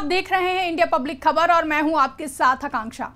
आप देख रहे हैं इंडिया पब्लिक खबर और मैं हूं आपके साथ आकांक्षा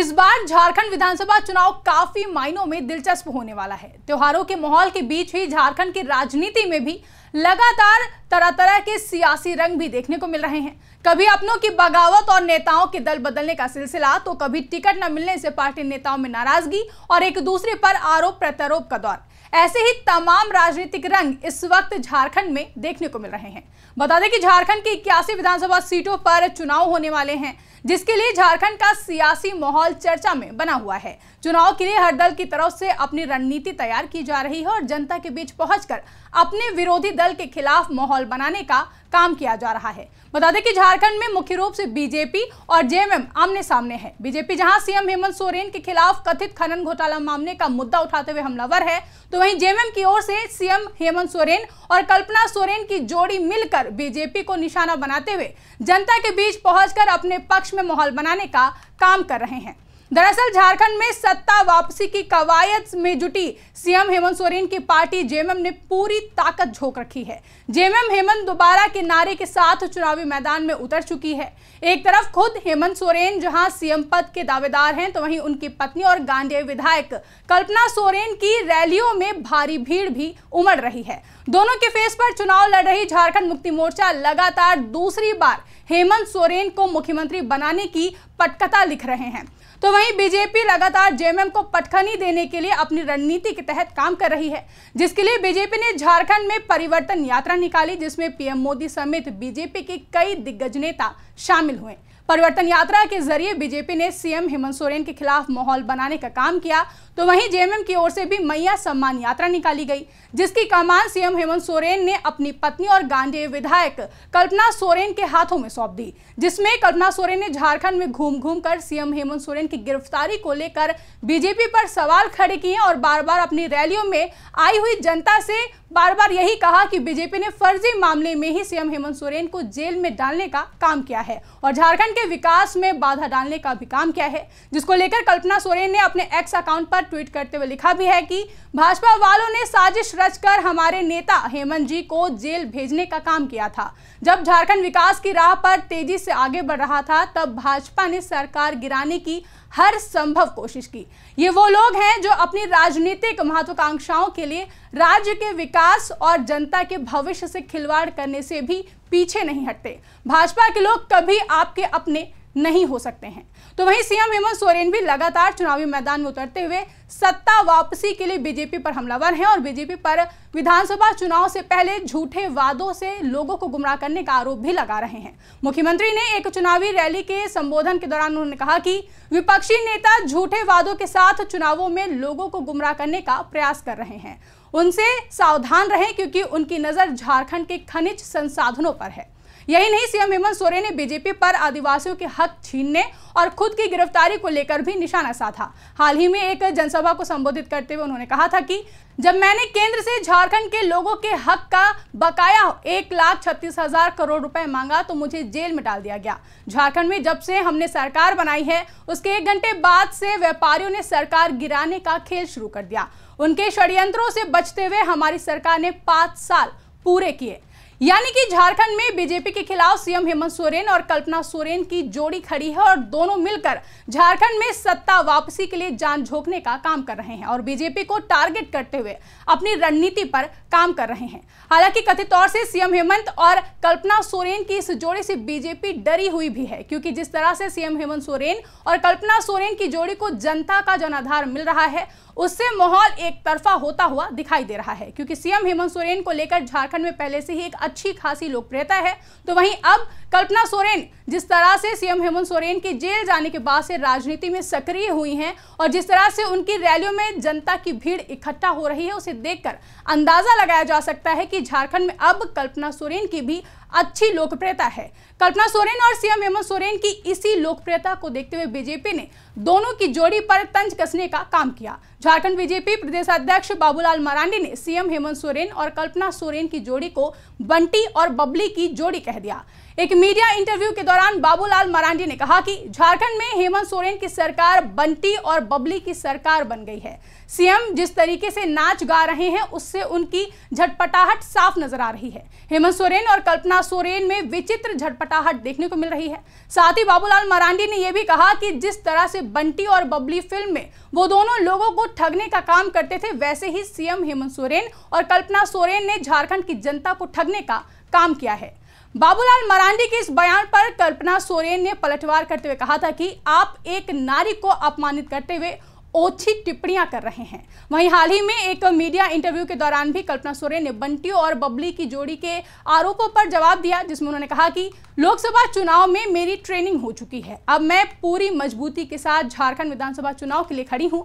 इस बार झारखंड विधानसभा चुनाव काफी मायनों में दिलचस्प होने वाला है त्योहारों के माहौल के बीच ही झारखंड की राजनीति में भी लगातार तरह तरह के सियासी रंग भी देखने को मिल रहे हैं कभी अपनों की बगावत और नेताओं के दल बदलने का सिलसिला तो कभी टिकट न मिलने से पार्टी नेताओं में नाराजगी और एक दूसरे पर आरोप प्रत्यारोप का दौर ऐसे ही तमाम राजनीतिक रंग इस वक्त झारखंड में देखने को मिल रहे हैं बता दें कि झारखंड की इक्यासी विधानसभा सीटों पर चुनाव होने वाले हैं जिसके लिए झारखंड का सियासी माहौल चर्चा में बना हुआ है चुनाव के लिए हर दल की तरफ से अपनी रणनीति तैयार की जा रही है और जनता के बीच पहुंचकर अपने विरोधी दल के खिलाफ माहौल बनाने का काम किया जा रहा है बता दें कि झारखंड में मुख्य रूप से बीजेपी और जेएमएम आमने सामने है बीजेपी जहां सीएम हेमंत सोरेन के खिलाफ कथित खनन घोटाला मामले का मुद्दा उठाते हुए हमलावर है तो वहीं जेएमएम की ओर से सीएम हेमंत सोरेन और कल्पना सोरेन की जोड़ी मिलकर बीजेपी को निशाना बनाते हुए जनता के बीच पहुंचकर अपने पक्ष में माहौल बनाने का काम कर रहे हैं दरअसल झारखंड में सत्ता वापसी की कवायद में जुटी सीएम हेमंत सोरेन की पार्टी जेएमएम ने पूरी ताकत झोंक रखी है जेएमएम हेमंत दोबारा के नारे के साथ चुनावी मैदान में उतर चुकी है एक तरफ खुद हेमंत सोरेन जहां सीएम पद के दावेदार हैं तो वहीं उनकी पत्नी और गांधी विधायक कल्पना सोरेन की रैलियों में भारी भीड़ भी उमड़ रही है दोनों के फेस पर चुनाव लड़ रही झारखंड मुक्ति मोर्चा लगातार दूसरी बार हेमंत सोरेन को मुख्यमंत्री बनाने की पटकथा लिख रहे हैं तो वहीं बीजेपी लगातार जेएमएम को पटखनी देने के लिए अपनी रणनीति के तहत काम कर रही है जिसके लिए बीजेपी ने झारखंड में परिवर्तन यात्रा निकाली जिसमें पीएम मोदी समेत बीजेपी के कई दिग्गज नेता शामिल हुए परिवर्तन यात्रा के जरिए बीजेपी ने सीएम हेमंत सोरेन के खिलाफ माहौल बनाने का काम किया तो वहीं जेएमएम की ओर से भी मैया सम्मान यात्रा निकाली गई जिसकी कमान सीएम हेमंत सोरेन ने अपनी पत्नी और गांधी विधायक कल्पना सोरेन के हाथों में सौंप दी जिसमें कल्पना सोरेन ने झारखंड में घूम घूम कर सीएम हेमंत सोरेन की गिरफ्तारी को लेकर बीजेपी पर सवाल खड़े किए और बार बार अपनी रैलियों में आई हुई जनता से बार बार यही कहा कि बीजेपी ने फर्जी मामले में ही सीएम हेमंत सोरेन को जेल में डालने का काम किया है और झारखंड के विकास में बाधा डालने का भी काम किया है जिसको लेकर कल्पना सोरेन ने अपने एक्स अकाउंट पर ट्वीट करते हुए लिखा भी है कि भाजपा वालों ने साजिश रचकर हमारे नेता हेमंत जी को जेल भेजने का काम किया था जब झारखंड विकास की राह पर तेजी से आगे बढ़ रहा था तब भाजपा ने सरकार गिराने की हर संभव कोशिश की ये वो लोग हैं जो अपनी राजनीतिक महत्वाकांक्षाओं के लिए राज्य के विकास और जनता के भविष्य से खिलवाड़ करने से भी पीछे नहीं हटते भाजपा के लोग कभी आपके अपने नहीं हो सकते हैं तो वहीं सीएम हेमंत सोरेन भी लगातार चुनावी मैदान में उतरते हुए सत्ता वापसी के लिए बीजेपी पर हमलावर हैं और बीजेपी पर विधानसभा चुनाव से पहले झूठे वादों से लोगों को गुमराह करने का आरोप भी लगा रहे हैं मुख्यमंत्री ने एक चुनावी रैली के संबोधन के दौरान उन्होंने कहा कि विपक्षी नेता झूठे वादों के साथ चुनावों में लोगों को गुमराह करने का प्रयास कर रहे हैं उनसे सावधान रहे क्योंकि उनकी नज़र झारखंड के खनिज संसाधनों पर है यही नहीं सीएम हेमंत सोरेन ने बीजेपी पर आदिवासियों के हक छीनने और खुद की गिरफ्तारी को लेकर भी निशाना साधा हाल ही में एक जनसभा को संबोधित करते हुए उन्होंने कहा था कि जब मैंने केंद्र से झारखंड के लोगों के हक का बकाया एक लाख छत्तीस हजार करोड़ रुपए मांगा तो मुझे जेल में डाल दिया गया झारखंड में जब से हमने सरकार बनाई है उसके एक घंटे बाद से व्यापारियों ने सरकार गिराने का खेल शुरू कर दिया उनके षड्यंत्रों से बचते हुए हमारी सरकार ने पांच साल पूरे किए यानी कि झारखंड में बीजेपी के खिलाफ सीएम हेमंत सोरेन और कल्पना सोरेन की जोड़ी खड़ी है और दोनों मिलकर झारखंड में सत्ता वापसी के लिए जान झोंकने का काम कर रहे हैं और बीजेपी को टारगेट करते हुए अपनी रणनीति पर काम कर रहे हैं हालांकि कथित तौर से सीएम हेमंत और कल्पना सोरेन की इस जोड़ी से बीजेपी डरी हुई भी है क्योंकि जिस तरह से सीएम हेमंत सोरेन और कल्पना सोरेन की जोड़ी को जनता का जनाधार मिल रहा है उससे माहौल एक तरफा होता हुआ दिखाई दे रहा है क्योंकि सीएम हेमंत सोरेन को लेकर झारखंड में पहले से ही एक अच्छी खासी लोकप्रियता है तो वहीं अब कल्पना सोरेन जिस तरह से सीएम हेमंत सोरेन के जेल जाने के बाद से राजनीति में सक्रिय हुई हैं और जिस तरह से उनकी रैलियों में जनता की भीड़ इकट्ठा हो रही है उसे देखकर अंदाजा लगाया जा सकता है कि झारखंड में अब कल्पना सोरेन की भी अच्छी लोकप्रियता है कल्पना सोरेन और सीएम हेमंत सोरेन की इसी लोकप्रियता को देखते हुए बीजेपी ने दोनों की जोड़ी पर तंज कसने का काम किया झारखंड बीजेपी प्रदेश अध्यक्ष बाबूलाल मरांडी ने सीएम हेमंत सोरेन और कल्पना सोरेन की जोड़ी को बंटी और बबली की जोड़ी कह दिया एक मीडिया इंटरव्यू के दौरान बाबूलाल मरांडी ने कहा कि झारखंड में हेमंत सोरेन की सरकार बंटी और बबली की सरकार बन गई है सीएम जिस तरीके से नाच गा रहे हैं उससे उनकी झटपटाहट साफ नजर आ रही है हेमंत सोरेन और कल्पना सोरेन में विचित्र झटपटाहट देखने को मिल रही है साथ ही बाबूलाल मरांडी ने यह भी कहा कि जिस तरह से बंटी और बबली फिल्म में वो दोनों लोगों को ठगने का काम करते थे वैसे ही सीएम हेमंत सोरेन और कल्पना सोरेन ने झारखंड की जनता को ठगने का काम किया है बाबूलाल मरांडी के इस बयान पर कल्पना सोरेन ने पलटवार करते हुए कहा था कि आप एक नारी को अपमानित करते हुए ओछी टिप्पणियां कर रहे हैं वहीं हाल ही में एक मीडिया इंटरव्यू के दौरान भी कल्पना सोरेन ने बंटी और बबली की जोड़ी के आरोपों पर जवाब दिया जिसमें उन्होंने कहा कि लोकसभा चुनाव में मेरी ट्रेनिंग हो चुकी है अब मैं पूरी मजबूती के साथ झारखंड विधानसभा चुनाव के लिए खड़ी हूं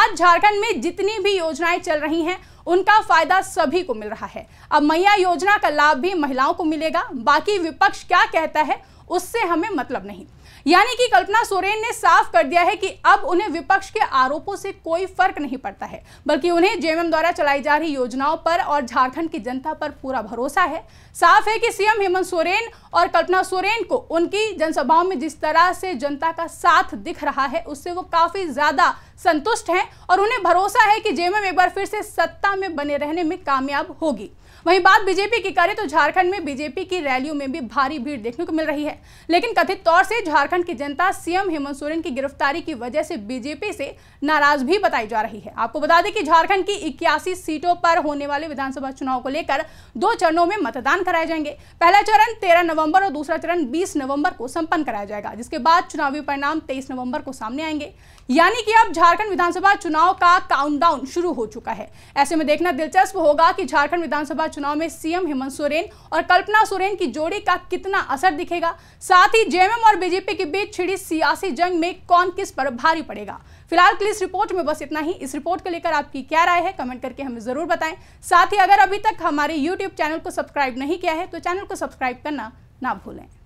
आज झारखंड में जितनी भी योजनाएं चल रही हैं उनका फायदा सभी को मिल रहा है अब मैया योजना का लाभ भी महिलाओं को मिलेगा बाकी विपक्ष क्या कहता है उससे हमें मतलब नहीं यानी कि कल्पना सोरेन ने साफ कर दिया है कि अब उन्हें विपक्ष के आरोपों से कोई फर्क नहीं पड़ता है बल्कि उन्हें जेएमएम द्वारा चलाई जा रही योजनाओं पर और झारखंड की जनता पर पूरा भरोसा है साफ है कि सीएम हेमंत सोरेन और कल्पना सोरेन को उनकी जनसभाओं में जिस तरह से जनता का साथ दिख रहा है उससे वो काफी ज्यादा संतुष्ट हैं और उन्हें भरोसा है कि जेएमएम एक बार फिर से सत्ता में बने रहने में कामयाब होगी वहीं बात बीजेपी की करें तो झारखंड में बीजेपी की रैलियों में भी भारी भीड़ देखने को मिल रही है लेकिन कथित तौर से झारखंड की जनता सीएम हेमंत सोरेन की गिरफ्तारी की वजह से बीजेपी से नाराज भी बताई जा रही है आपको बता दें कि झारखंड की इक्यासी सीटों पर होने वाले विधानसभा चुनाव को लेकर दो चरणों में मतदान कराए जाएंगे पहला चरण तेरह नवम्बर और दूसरा चरण बीस नवम्बर को संपन्न कराया जाएगा जिसके बाद चुनावी परिणाम तेईस नवम्बर को सामने आएंगे यानी कि अब झारखंड विधानसभा चुनाव का काउंटडाउन शुरू हो चुका है ऐसे में देखना दिलचस्प होगा कि झारखंड विधानसभा चुनाव में सीएम हेमंत सोरेन और कल्पना सोरेन की जोड़ी का कितना असर दिखेगा साथ ही जेएमएम और बीजेपी के बीच छिड़ी सियासी जंग में कौन किस पर भारी पड़ेगा फिलहाल के लिए इस रिपोर्ट में बस इतना ही इस रिपोर्ट को लेकर आपकी क्या राय है कमेंट करके हमें जरूर बताएं साथ ही अगर अभी तक हमारे यूट्यूब चैनल को सब्सक्राइब नहीं किया है तो चैनल को सब्सक्राइब करना ना भूलें